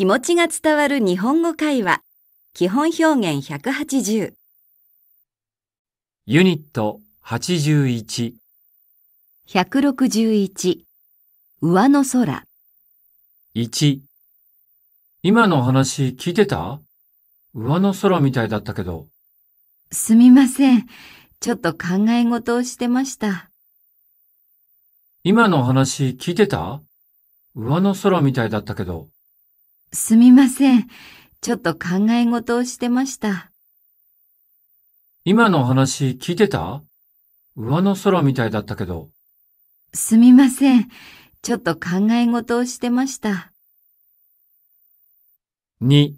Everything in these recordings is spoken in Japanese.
気持ちが伝わる日本語会話基本表現180ユニット81 161上の空1今の話聞いてた上の空みたいだったけど。すみません。ちょっと考え事をしてました。今の話聞いてた上の空みたいだったけど。すみません。ちょっと考え事をしてました。今の話聞いてた上の空みたいだったけど。すみません。ちょっと考え事をしてました。に。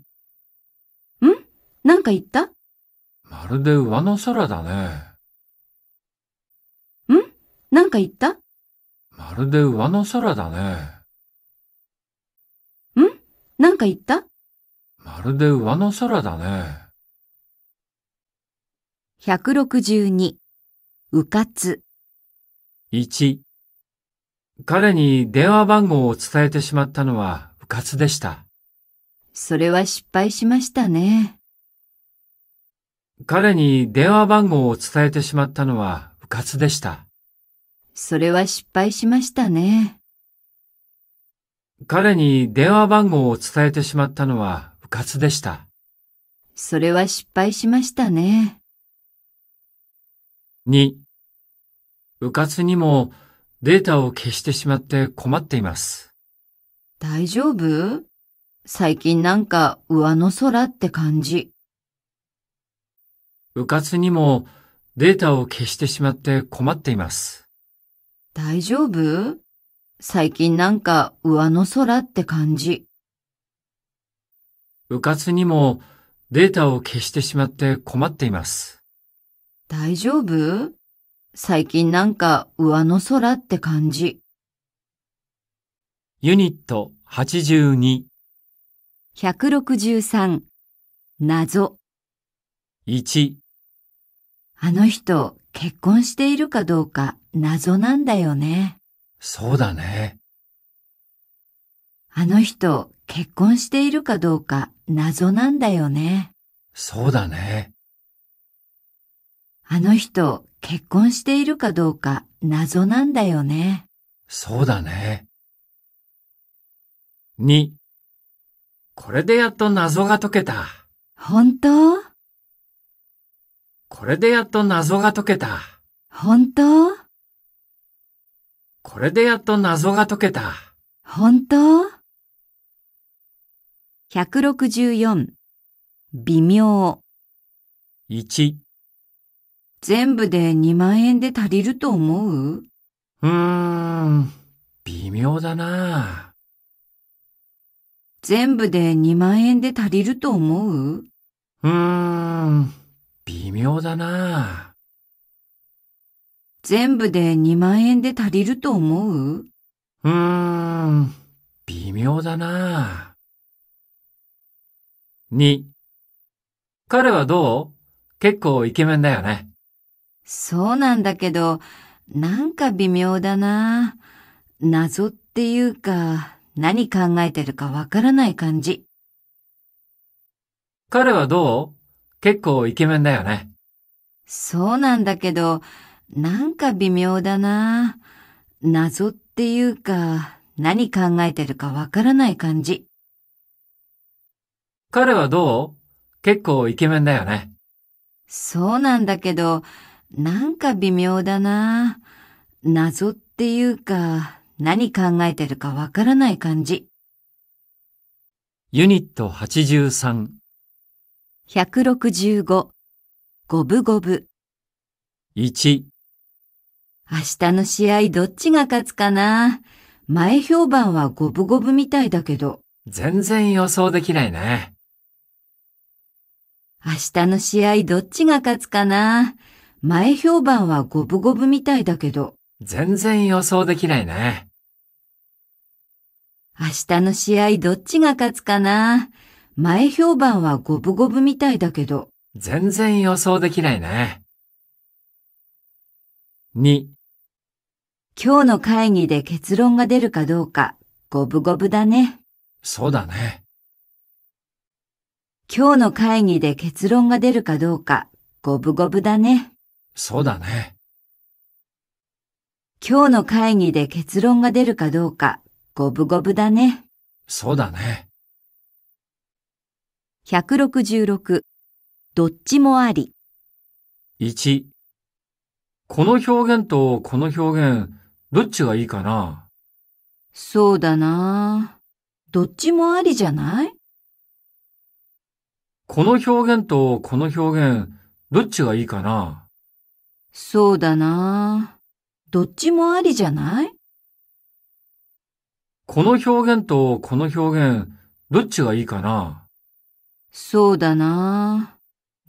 んなんか言ったまるで上の空だね。んなんか言ったまるで上の空だね。何か言ったまるで上の空だね。162、うかつ。1、彼に電話番号を伝えてしまったのはうかつでした。それは失敗しましたね。彼に電話番号を伝えてしまったのはうかつでした。それは失敗しましたね。彼に電話番号を伝えてしまったのは不活でした。それは失敗しましたね。2、部活にもデータを消してしまって困っています。大丈夫最近なんか上の空って感じ。かつにもデータを消してしまって困っています。大丈夫最近なんか上の空って感じ。うかつにもデータを消してしまって困っています。大丈夫最近なんか上の空って感じ。ユニット82。163謎1あの人結婚しているかどうか謎なんだよね。そうだね。あの人、結婚しているかどうか謎なんだよね。そうだね。あの人、結婚しているかどうか謎なんだよね。そうだね。二、これでやっと謎が解けた。本当これでやっと謎が解けた。本当これでやっと謎が解けた。本当 ?164 微妙1全部で2万円で足りると思ううーん、微妙だな全部で2万円で足りると思ううーん、微妙だな全部で2万円で足りると思ううーん、微妙だな二、彼はどう結構イケメンだよね。そうなんだけど、なんか微妙だな謎っていうか、何考えてるかわからない感じ。彼はどう結構イケメンだよね。そうなんだけど、なんか微妙だな。謎っていうか、何考えてるかわからない感じ。彼はどう結構イケメンだよね。そうなんだけど、なんか微妙だな。謎っていうか、何考えてるかわからない感じ。ユニット83。165。五分五分。1。明日の試合どっちが勝つかな前評判は五分五分みたいだけど。全然予想できないね。明日の試合どっちが勝つかな前評判は五分五分みたいだけど。全然予想できないね。明日の試合どっちが勝つかな前評判は五分五分みたいだけど。全然予想できないね。2今日の会議で結論が出るかどうか、五分五分だね。そうだね。今日の会議で結論が出るかどうか、五分五分だね。そうだね。今日の会議で結論が出るかどうか、五分五分だね。そうだね。166どっちもあり。1この表現とこの表現どっちがいいかなそうだなどっちもありじゃないこの表現とこの表現、どっちがいいかなそうだなどっちもありじゃないこの表現とこの表現、どっちがいいかなそうだな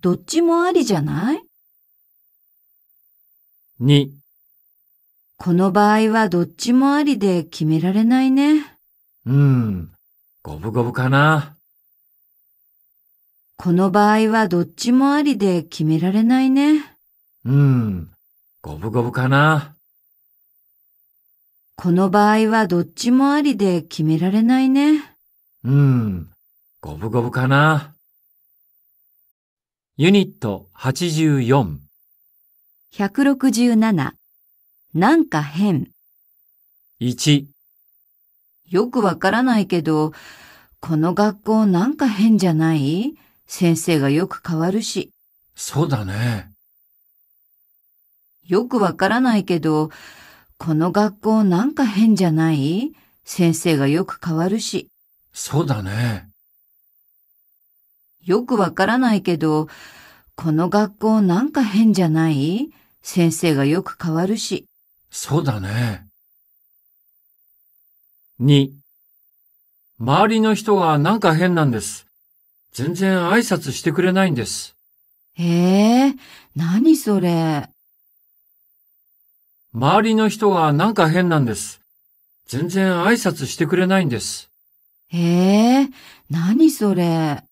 どっちもありじゃない ?2 この場合はどっちもありで決められないね。うん、五分五分かな。この場合はどっちもありで決められないね。うん、五分五分かな。この場合はどっちもありで決められないね。うん、五分五分かな。ユニット84。167なんか変。1。よくわからないけど、この学校なんか変じゃない先生がよく変わるし。そうだね。よくわからないけど、この学校なんか変じゃない先生がよく変わるし。そうだね。よくわからないけど、この学校なんか変じゃない先生がよく変わるし。そうだね。2、周りの人がなんか変なんです。全然挨拶してくれないんです。へえ、何それ。周りの人がなんか変なんです。全然挨拶してくれないんです。へえ、何それ。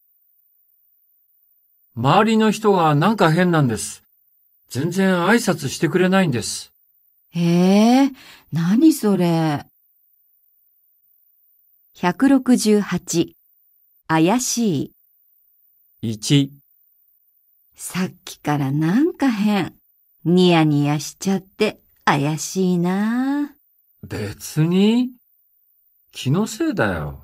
周りの人がなんか変なんです。全然挨拶してくれないんです。へえ、何それ。168、怪しい。1、さっきからなんか変。ニヤニヤしちゃって怪しいな。別に気のせいだよ。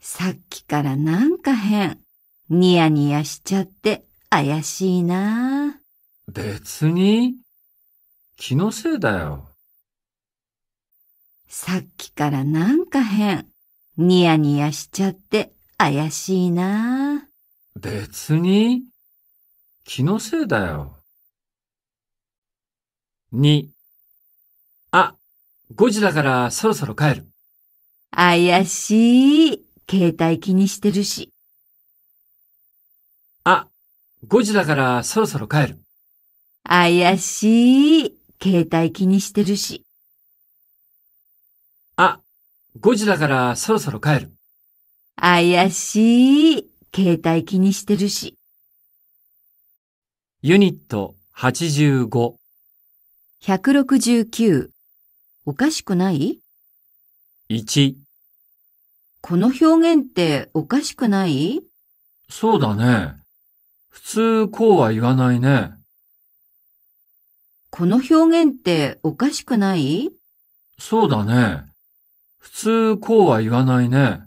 さっきからなんか変。ニヤニヤしちゃって怪しいな。別に気のせいだよ。さっきからなんか変。ニヤニヤしちゃって怪しいな。別に気のせいだよ。に、あ、5時だからそろそろ帰る。怪しい。携帯気にしてるし。あ、5時だからそろそろ帰る。怪しい。携帯気にしてるし。あ、5時だからそろそろ帰る。怪しい。携帯気にしてるし。ユニット85。169。おかしくない ?1。この表現っておかしくないそうだね。普通こうは言わないね。この表現っておかしくないそうだね。普通こうは言わないね。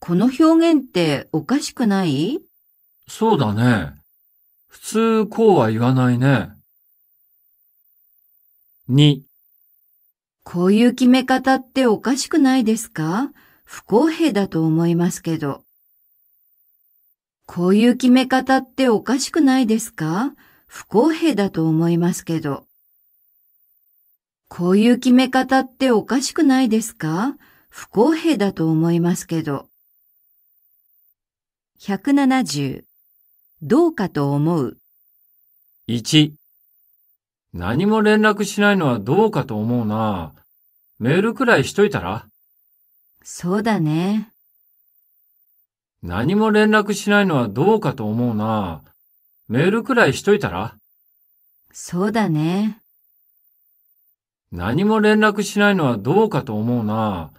この表現っておかしくないそうだね。普通こうは言わないね。2こういう決め方っておかしくないですか不公平だと思いますけど。こういう決め方っておかしくないですか不公平だと思いますけど。こういう決め方っておかしくないですか不公平だと思いますけど。170どうかと思う1何も連絡しないのはどうかと思うな。メールくらいしといたらそうだね。何も連絡しないのはどうかと思うな。メールくらいしといたらそうだね。何も連絡しないのはどうかと思うな。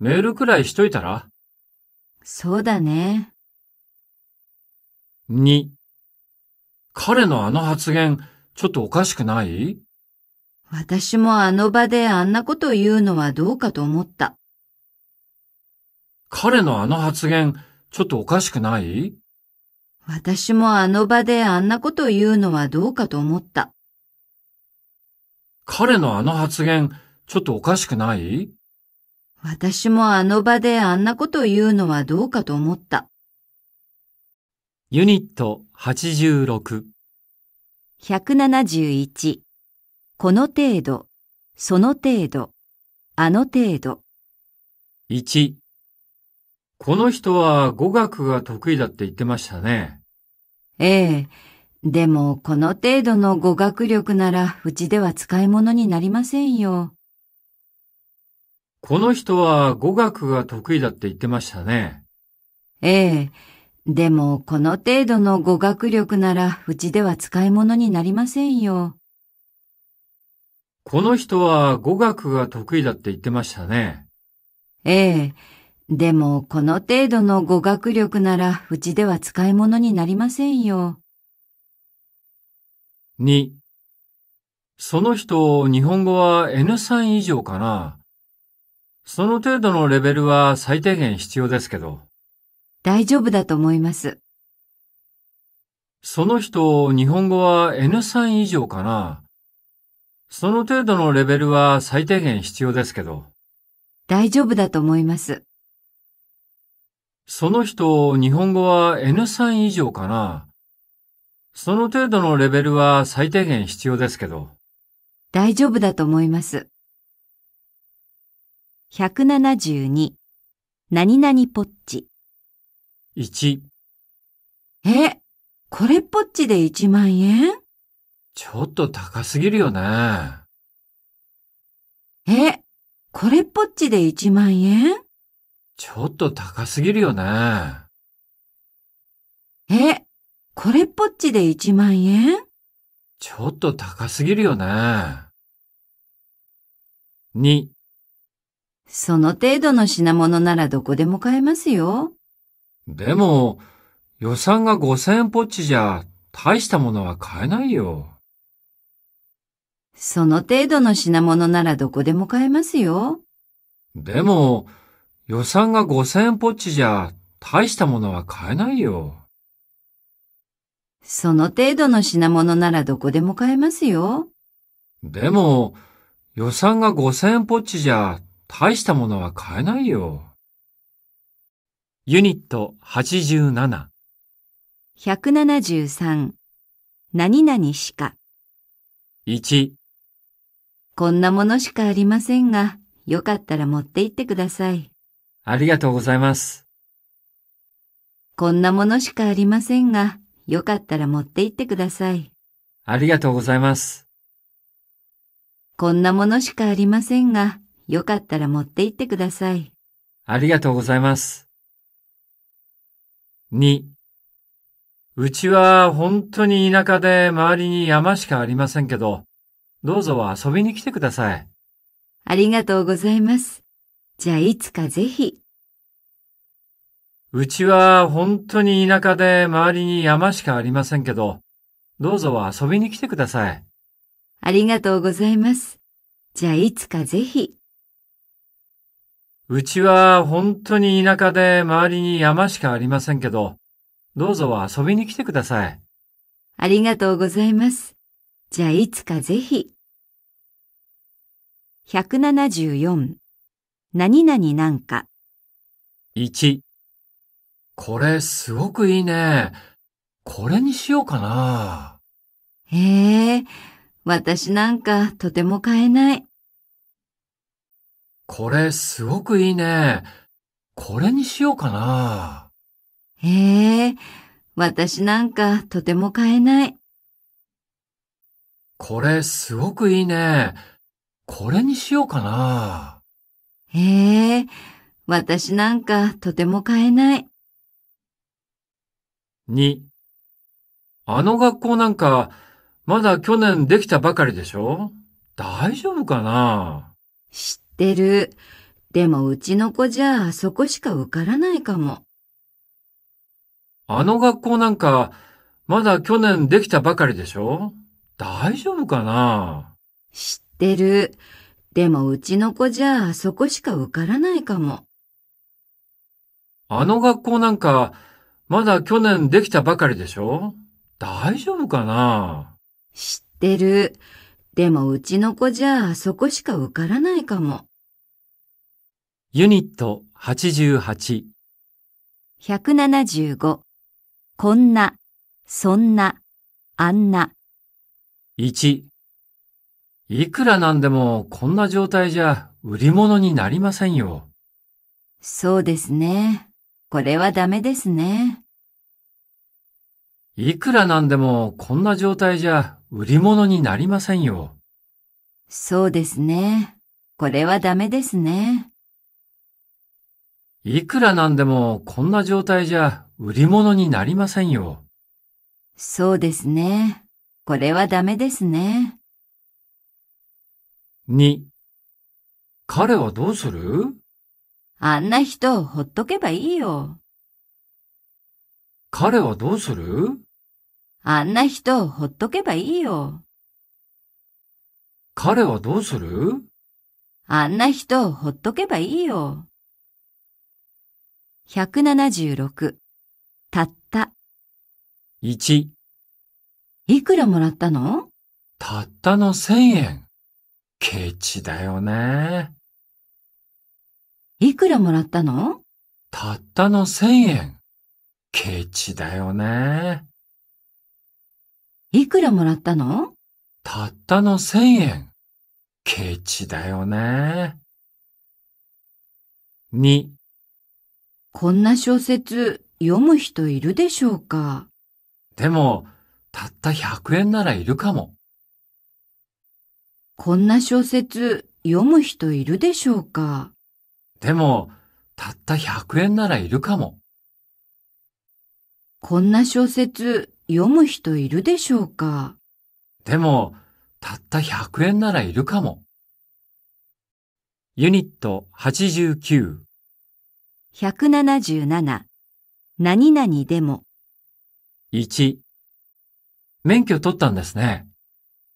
メールくらいしといたらそうだね。2。彼のあの発言、ちょっとおかしくない私もあの場であんなこと言うのはどうかと思った。彼のあの発言、ちょっとおかしくない私もあの場であんなこと言うのはどうかと思った。彼のあの発言、ちょっとおかしくない私もあの場であんなこと言うのはどうかと思った。ユニット86 171この程度、その程度、あの程度。1この人は語学が得意だって言ってましたね。ええ。でも、この程度の語学力なら、うちでは使い物になりませんよ。この人は語学が得意だって言ってましたね。ええ。でも、この程度の語学力なら、うちでは使い物になりませんよ。この人は語学が得意だって言ってましたね。ええ。でも、この程度の語学力なら、うちでは使い物になりませんよ。2. その人、日本語は N3 以上かな。その程度のレベルは最低限必要ですけど。大丈夫だと思います。その人、日本語は N3 以上かな。その程度のレベルは最低限必要ですけど。大丈夫だと思います。その人、日本語は N3 以上かな。その程度のレベルは最低限必要ですけど。大丈夫だと思います。172何々ポッチ1え、これポぽっちで1万円ちょっと高すぎるよね。え、これポぽっちで1万円ちょっと高すぎるよね。え、これっぽっちで1万円ちょっと高すぎるよね。2その程度の品物ならどこでも買えますよ。でも、予算が5000円ぽっちじゃ大したものは買えないよ。その程度の品物ならどこでも買えますよ。でも、予算が5000ポッチじゃ、大したものは買えないよ。その程度の品物ならどこでも買えますよ。でも、予算が5000ポッチじゃ、大したものは買えないよ。ユニット87。173何々しか1こんなものしかありませんが、よかったら持って行ってください。ありがとうございます。こんなものしかありませんが、よかったら持って行ってください。ありがとうございます。こんなものしかありませんが、よかったら持って行ってください。ありがとうございます。2うちは本当に田舎で周りに山しかありませんけど、どうぞ遊びに来てください。ありがとうございます。じゃあいつかぜひ。うちは本当に田舎で周りに山しかありませんけど、どうぞ遊びに来てください。ありがとうございます。じゃあいつかぜひ。うちは本当に田舎で周りに山しかありませんけど、どうぞ遊びに来てください。ありがとうございます。じゃあいつかぜひ。174何々なんか。1、これすごくいいね。これにしようかな。へえ、私なんかとても買えない。これすごくいいね。これにしようかな。へえ、私なんかとても買えない。これすごくいいね。これにしようかな。へえ、私なんかとても買えない。2. あの学校なんか、まだ去年できたばかりでしょ大丈夫かな知ってる。でもうちの子じゃあそこしか受からないかも。あの学校なんか、まだ去年できたばかりでしょ大丈夫かな知ってる。でもうちの子じゃあそこしか受からないかも。あの学校なんか、まだ去年できたばかりでしょ大丈夫かな知ってる。でもうちの子じゃあそこしか受からないかも。ユニット88。175こんな、そんな、あんな。1いくらなんでもこんな状態じゃ売り物になりませんよ。そうですね。これはダメですね。いくらなんでもこんな状態じゃ売り物になりませんよ。そうですね。これはダメですね。いくらなんでもこんな状態じゃ売り物になりませんよ。そうですね。これはダメですね。2彼はどうするあんな人ほっとけばいいよ。彼はどうするあんな人ほっとけばいいよ。彼はどうするあんな人ほっとけばいいよ。176たった1いくらもらったのたったの1000円。ケチだよね。いくらもらったのたったの千円。ケチだよね。いくらもらったのたったの千円。ケチだよね。二。こんな小説読む人いるでしょうかでも、たった百円ならいるかも。こんな小説読む人いるでしょうかでも、たった100円ならいるかも。こんな小説読む人いるでしょうかでも、たった100円ならいるかも。ユニット89。177何々でも1。免許取ったんですね。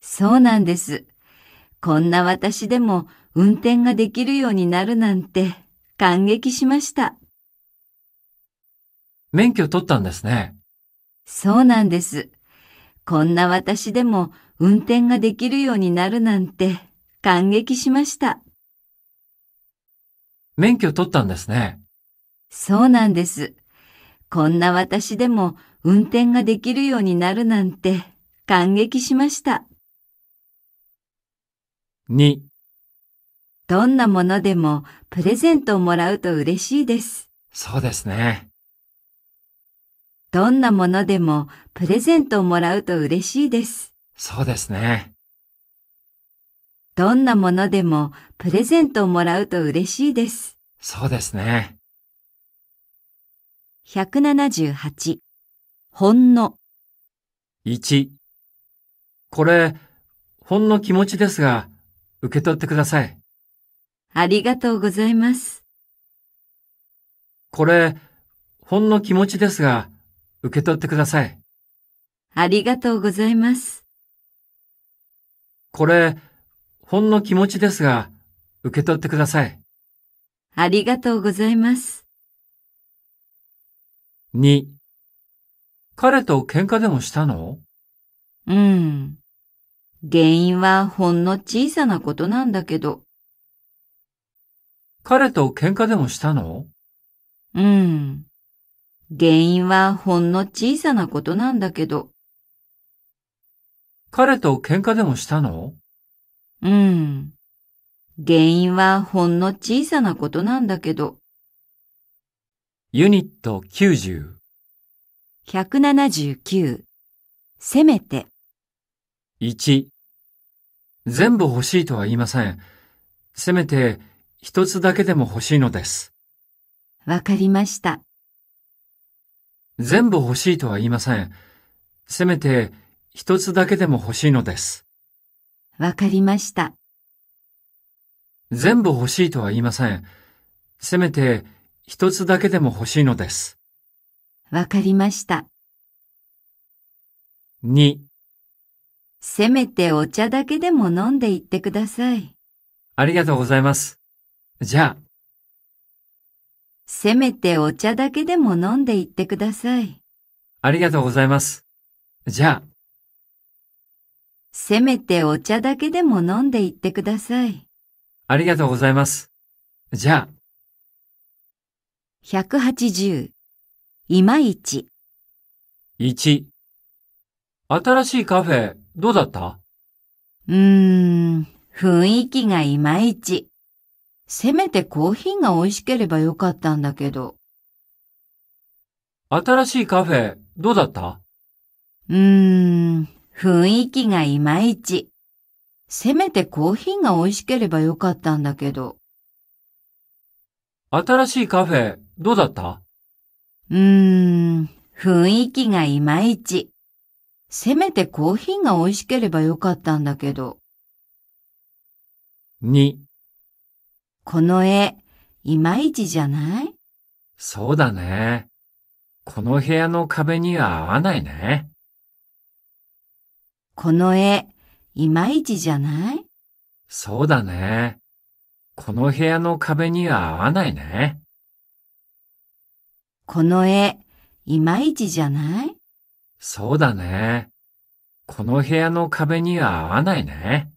そうなんです。こんな私でも運転ができるようになるなんて感激しました。免許取ったんですね。そうなんです。こんな私でも運転ができるようになるなんて感激しました。免許取ったんですね。そうなんです。こんな私でも運転ができるようになるなんて感激しました。2どんなものでもプレゼントをもらうと嬉しいです。そうですね。どんなものでもプレゼントをもらうと嬉しいです。そうですね。どんなものでもプレゼントをもらうと嬉しいです。そうですね。178ほんの1これ、ほんの気持ちですが、受け取ってください。ありがとうございます。これ、ほんの気持ちですが、受け取ってください。ありがとうございます。これ、ほんの気持ちですが、受け取ってください。ありがとうございます。2彼と喧嘩でもしたのうん。原因はほんの小さなことなんだけど。彼と喧嘩でもしたのうん。原因はほんの小さなことなんだけど。彼と喧嘩でもしたのうん。原因はほんの小さなことなんだけど。ユニット90。179。せめて。1。全部欲しいとは言いません。せめて一つだけでも欲しいのです。わかりました。全部欲しいとは言いません。せめて一つだけでも欲しいのです。わかりました。全部欲しいとは言いません。せめて一つだけでも欲しいのです。わかりました。2せめてお茶だけでも飲んでいってください。ありがとうございます。じゃあ。せめてお茶だけでも飲んでいってください。ありがとうございます。じゃあ。せめてお茶だけでも飲んでいってください。ありがとうございます。じゃあ。180いまいち1新しいカフェどうだったうーん、雰囲気がいまいち。せめてコーヒーが美味しければよかったんだけど。新しいカフェ、どうだったうーん、雰囲気がいまいち。せめてコーヒーが美味しければよかったんだけど。新しいカフェ、どうだったうーん、雰囲気がいまいち。せめてコーヒーが美味しければよかったんだけど。2この絵、いまいちじゃないそうだね。この部屋の壁には合わないね。この絵、いまいちじゃないそうだね。この部屋の壁には合わないね。この絵、いまいちじゃないそうだね。この部屋の壁には合わないね。